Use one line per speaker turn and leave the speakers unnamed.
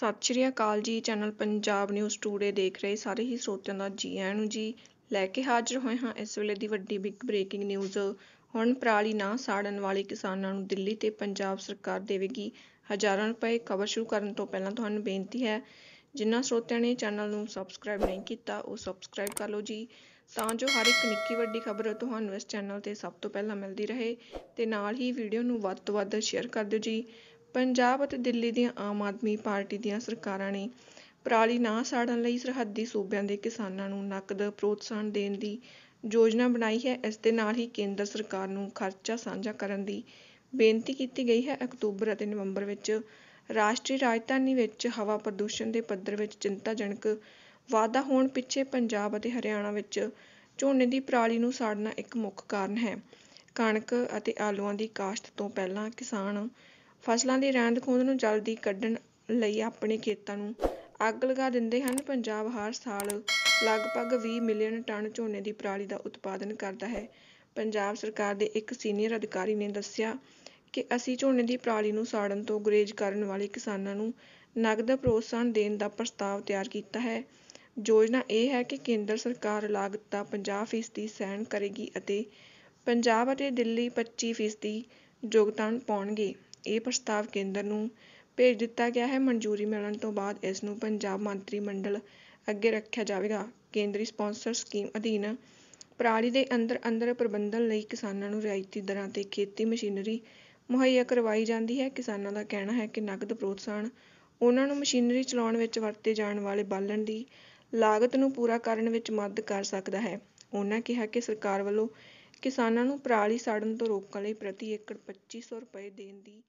ਸਤਿ ਸ਼੍ਰੀ ਅਕਾਲ ਜੀ channel Punjab news today ਦੇਖ ਰਹੇ ਸਾਰੇ ਹੀ ਸਰੋਤਿਆਂ ਦਾ ਜੀ ਆਇਆਂ ਨੂੰ ਜੀ ਲੈ ਕੇ ਹਾਜ਼ਰ ਹੋਏ ਹਾਂ ਇਸ ਵੇਲੇ ਦੀ ਵੱਡੀ ਬਿਗ ਬ੍ਰੇਕਿੰਗ ਨਿਊਜ਼ ਹੁਣ ਪਰਾਲੀ ਨਾ ਸਾੜਨ ਵਾਲੇ ਕਿਸਾਨਾਂ ਨੂੰ ਦਿੱਲੀ ਤੇ ਪੰਜਾਬ ਸਰਕਾਰ ਦੇਵੇਗੀ ਹਜ਼ਾਰਾਂ ਰੁਪਏ ਕਵਰ ਸ਼ੁਰੂ ਕਰਨ ਤੋਂ ਪਹਿਲਾਂ ਤੁਹਾਨੂੰ ਬੇਨਤੀ ਹੈ ਜਿਨ੍ਹਾਂ ਸਰੋਤਿਆਂ ਨੇ ਚੈਨਲ ਨੂੰ ਸਬਸਕ੍ਰਾਈਬ ਨਹੀਂ ਕੀਤਾ ਉਹ ਸਬਸਕ੍ਰਾਈਬ ਕਰ ਲਓ ਜੀ ਤਾਂ ਜੋ ਹਰ ਇੱਕ ਨਿੱਕੀ ਵੱਡੀ ਖਬਰ ਤੁਹਾਨੂੰ ਇਸ ਚੈਨਲ ਤੇ ਸਭ ਤੋਂ ਪਹਿਲਾਂ ਮਿਲਦੀ ਰਹੇ ਤੇ ਨਾਲ ਹੀ ਵੀਡੀਓ ਨੂੰ ਵੱਧ ਤੋਂ ਵੱਧ ਸ਼ੇਅਰ ਕਰ ਦਿਓ ਜੀ ਪੰਜਾਬ ਅਤੇ ਦਿੱਲੀ ਦੀਆਂ ਆਮ ਆਦਮੀ ਪਾਰਟੀ ਦੀਆਂ ਸਰਕਾਰਾਂ ਨੇ ਪਰਾਲੀ ਨਾ ਸਾੜਨ ਲਈ ਸਰਹੱਦੀ ਸੂਬਿਆਂ ਦੇ ਕਿਸਾਨਾਂ ਨੂੰ ਨਕਦ ਪ੍ਰੋਤਸਾਹਨ ਦੇਣ ਦੀ ਯੋਜਨਾ ਬਣਾਈ ਹੈ ਇਸ ਦੇ ਨਾਲ ਹੀ ਕੇਂਦਰ ਸਰਕਾਰ ਨੂੰ ਖਰਚਾ ਸਾਂਝਾ ਕਰਨ ਦੀ ਬੇਨਤੀ ਕੀਤੀ ਗਈ ਹੈ ਅਕਤੂਬਰ ਅਤੇ ਨਵੰਬਰ ਵਿੱਚ ਰਾਸ਼ਟਰੀ ਰਾਜਧਾਨੀ ਵਿੱਚ ਹਵਾ ਪ੍ਰਦੂਸ਼ਣ ਦੇ ਪੱਧਰ ਵਿੱਚ ਚਿੰਤਾਜਨਕ ਵਾਧਾ ਹੋਣ ਪਿੱਛੇ ਪੰਜਾਬ ਅਤੇ ਹਰਿਆਣਾ ਵਿੱਚ ਝੋਨੇ ਦੀ ਪਰਾਲੀ ਨੂੰ ਸਾੜਨਾ ਇੱਕ ਮੁੱਖ ਕਾਰਨ ਹੈ ਕਣਕ ਅਤੇ ਆਲੂਆਂ ਦੀ ਕਾਸ਼ਤ ਤੋਂ ਪਹਿਲਾਂ ਕਿਸਾਨ ਫਸਲਾਂ ਦੀ ਰਹਿੰਦ ਖੂੰਦ ਨੂੰ ਜਲਦੀ ਕੱਢਣ ਲਈ ਆਪਣੇ ਖੇਤਾਂ ਨੂੰ ਅੱਗ ਲਗਾ ਦਿੰਦੇ ਹਨ ਪੰਜਾਬ ਹਰ ਸਾਲ ਲਗਭਗ ਵੀਹ ਮਿਲੀਅਨ ਟਨ ਝੋਨੇ ਦੀ ਪਰਾਲੀ ਦਾ ਉਤਪਾਦਨ ਕਰਦਾ ਹੈ ਪੰਜਾਬ ਸਰਕਾਰ ਦੇ ਇੱਕ ਸੀਨੀਅਰ ਅਧਿਕਾਰੀ ਨੇ ਦੱਸਿਆ ਕਿ ਅਸੀਂ ਝੋਨੇ ਦੀ ਪਰਾਲੀ ਨੂੰ ਸਾੜਨ ਤੋਂ ਗੁਰੇਜ਼ ਕਰਨ ਵਾਲੇ ਕਿਸਾਨਾਂ ਨੂੰ ਨਗਦ ਪ੍ਰੋਤਸਾਹਨ ਦੇਣ ਦਾ ਪ੍ਰਸਤਾਵ ਤਿਆਰ ਕੀਤਾ ਹੈ ਯੋਜਨਾ ਇਹ ਹੈ ਕਿ ਕੇਂਦਰ ਸਰਕਾਰ ਲਾਗਤ ਦਾ 50% ਸਹਿਣ ਕਰੇਗੀ ਅਤੇ ਪੰਜਾਬ ਅਤੇ ਦਿੱਲੀ 25% ਯੋਗਦਾਨ ਪਾਉਣਗੇ ਇਹ ਪ੍ਰਸਤਾਵ ਕੇਂਦਰ ਨੂੰ ਭੇਜ ਦਿੱਤਾ ਗਿਆ ਹੈ ਮਨਜ਼ੂਰੀ ਮਿਲਣ ਤੋਂ ਬਾਅਦ ਇਸ ਨੂੰ ਪੰਜਾਬ ਮੰਤਰੀ ਮੰਡਲ ਅੱਗੇ ਰੱਖਿਆ ਜਾਵੇਗਾ ਕੇਂਦਰੀ ਸਪਾਂਸਰ ਸਕੀਮ ਅਧੀਨ ਪਰਾਲੀ ਦੇ ਅੰਦਰ ਅੰਦਰ ਪ੍ਰਬੰਧਨ ਲਈ ਕਿਸਾਨਾਂ ਨੂੰ ਰਿਆਇਤੀ ਦਰਾਂ ਤੇ ਖੇਤੀ ਮਸ਼ੀਨਰੀ ਮੁਹੱਈਆ ਕਰਵਾਈ ਜਾਂਦੀ ਹੈ ਕਿਸਾਨਾਂ ਦਾ ਕਹਿਣਾ ਹੈ ਕਿ ਨਗਦ ਪ੍ਰੋਤਸਾਹਨ ਉਹਨਾਂ ਨੂੰ ਮਸ਼ੀਨਰੀ ਚਲਾਉਣ ਵਿੱਚ ਵਰਤੇ ਜਾਣ ਵਾਲੇ ਬਾਲਣ ਦੀ ਲਾਗਤ ਨੂੰ ਪੂਰਾ ਕਰਨ ਵਿੱਚ ਮਦਦ ਕਰ ਸਕਦਾ ਹੈ ਉਹਨਾਂ ਕਿਹਾ ਕਿ ਸਰਕਾਰ ਵੱਲੋਂ ਕਿਸਾਨਾਂ ਨੂੰ ਪਰਾਲੀ ਸਾੜਨ ਤੋਂ ਰੋਕਣ ਲਈ ਪ੍ਰਤੀ ਏਕੜ 2500 ਰੁਪਏ ਦੇਣ ਦੀ